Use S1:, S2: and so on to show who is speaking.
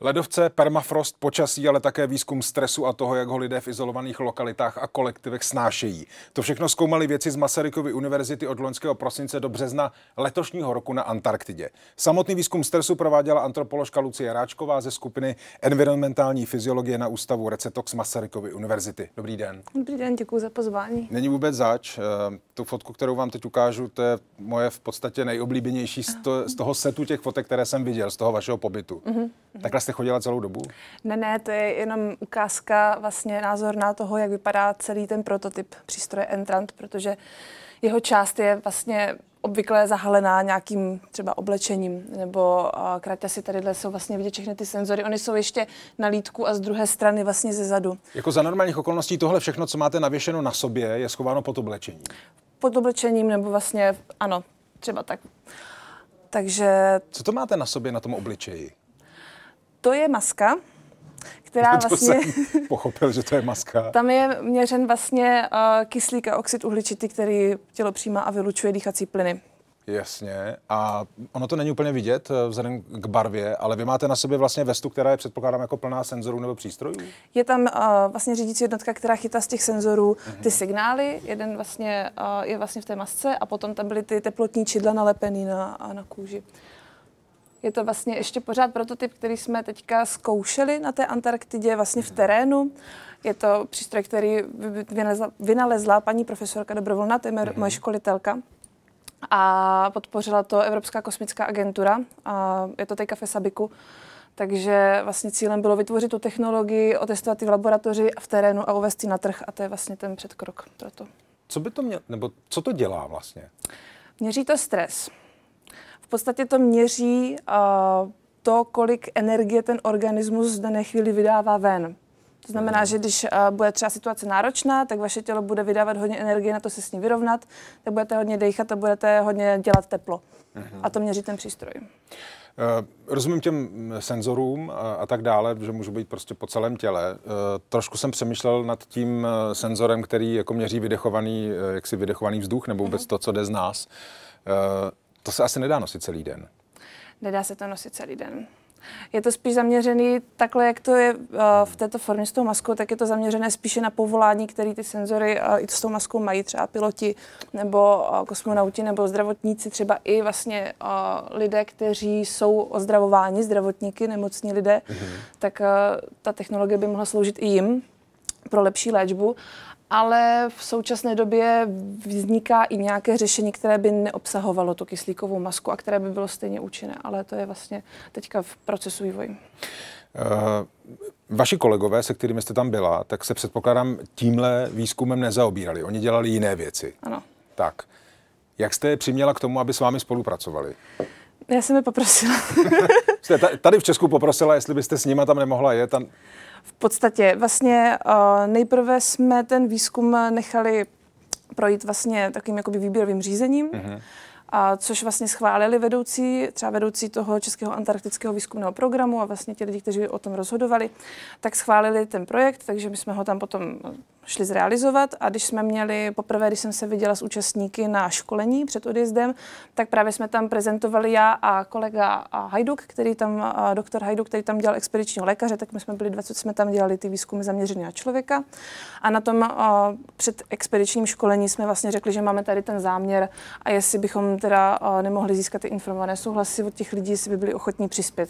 S1: Ledovce, permafrost, počasí, ale také výzkum stresu a toho, jak ho lidé v izolovaných lokalitách a kolektivech snášejí. To všechno zkoumali věci z Masarykovy univerzity od loňského prosince do března letošního roku na Antarktidě. Samotný výzkum stresu prováděla antropoložka Lucie Ráčková ze skupiny environmentální fyziologie na ústavu Recetox Masarykovy univerzity. Dobrý den.
S2: Dobrý den, děkuji za pozvání.
S1: Není vůbec zač. Eh, tu fotku, kterou vám teď ukážu, to je moje v podstatě nejoblíbenější z toho setu těch fotek, které jsem viděl, z toho vašeho pobytu. Mm-hmm. Takhle jste chodila celou dobu?
S2: Ne, ne, to je jenom ukázka, vlastně názor na toho, jak vypadá celý ten prototyp přístroje Entrant, protože jeho část je vlastně obvykle zahalená nějakým třeba oblečením, nebo kratě si tadyhle jsou vlastně vidět všechny ty senzory. Oni jsou ještě na lítku a z druhé strany vlastně ze zadu.
S1: Jako za normálních okolností tohle všechno, co máte navěšeno na sobě, je schováno pod oblečením?
S2: Pod oblečením nebo vlastně, ano, třeba tak.
S1: Takže... Co to máte na sobě na tom obličeji?
S2: To je maska, která to vlastně... Jsem
S1: pochopil, že to je maska.
S2: Tam je měřen vlastně uh, kyslík a oxid uhličitý, který tělo přijímá a vylučuje dýchací plyny.
S1: Jasně. A ono to není úplně vidět eh, vzhledem k barvě, ale vy máte na sobě vlastně vestu, která je předpokládám jako plná senzorů nebo přístrojů?
S2: Je tam uh, vlastně řídící jednotka, která chytá z těch senzorů mm-hmm. ty mhm. signály. Jeden vlastně uh, je vlastně v té masce a potom tam byly ty teplotní čidla nalepený na, na kůži. Je to vlastně ještě pořád prototyp, který jsme teďka zkoušeli na té Antarktidě vlastně v terénu. Je to přístroj, který vynalezla, vynalezla paní profesorka Dobrovolná, to je mhm. moje školitelka. A podpořila to Evropská kosmická agentura. A je to teďka v Takže vlastně cílem bylo vytvořit tu technologii, otestovat ji v laboratoři a v terénu a uvést ji na trh. A to je vlastně ten předkrok pro to.
S1: Co by to mělo, nebo co to dělá vlastně?
S2: Měří to stres. V podstatě to měří uh, to, kolik energie ten organismus v dané chvíli vydává ven. To znamená, že když uh, bude třeba situace náročná, tak vaše tělo bude vydávat hodně energie na to se s ní vyrovnat, tak budete hodně dechat a budete hodně dělat teplo. uh mhm. -huh. A to měří ten přístroj. Eh,
S1: rozumím těm senzorům a, tak dále, že můžu být prostě po celém těle. Eh, trošku jsem přemýšlel nad tím eh, senzorem, který jako měří vydechovaný, jaksi vydechovaný vzduch, nebo mhm. vůbec to, co jde z nás to se asi nedá nosit celý den.
S2: Nedá se to nosit celý den. Je to spíš zaměřený takhle, jak to je uh, v této formě s tou maskou, tak je to zaměřené spíše na povolání, který ty senzory uh, i s tou maskou mají, třeba piloti nebo uh, kosmonauti nebo zdravotníci, třeba i vlastně eh, lidé, kteří jsou ozdravováni, zdravotníky, nemocní lidé, mm-hmm. tak ta technologie by mohla sloužit i jim pro lepší léčbu ale v současné době vzniká i nějaké řešení, které by neobsahovalo tu kyslíkovou masku a které by bylo stejně účinné, ale to je vlastně teďka v procesu vývoji.
S1: Eh, vaši kolegové, se kterými jste tam byla, tak se předpokládám tímhle výzkumem nezaobírali. Oni dělali jiné věci. Ano. Tak. Jak jste je přiměla k tomu, aby s vámi spolupracovali?
S2: Já jsem je poprosila.
S1: Jste tady v Česku poprosila, jestli byste s nima tam nemohla jet? tam.
S2: V podstatě vlastně eh, nejprve jsme ten výzkum nechali projít vlastně takovým jakoby výběrovým řízením. Mm-hmm a což vlastně schválili vedoucí, třeba vedoucí toho Českého antarktického výzkumného programu a vlastně ti lidi, kteří o tom rozhodovali, tak schválili ten projekt, takže my jsme ho tam potom šli zrealizovat a když jsme měli, poprvé, když jsem se viděla s účastníky na školení před odjezdem, tak právě jsme tam prezentovali já a kolega a Hajduk, který tam, a doktor Hajduk, který tam dělal expedičního lékaře, tak my jsme byli 20, jsme tam dělali ty výzkumy zaměřené na člověka a na tom a, před expedičním školení jsme vlastně řekli, že máme tady ten záměr a jestli bychom teda eh, nemohli získat ty informované souhlasy od těch lidí, jestli by byli ochotní přispět.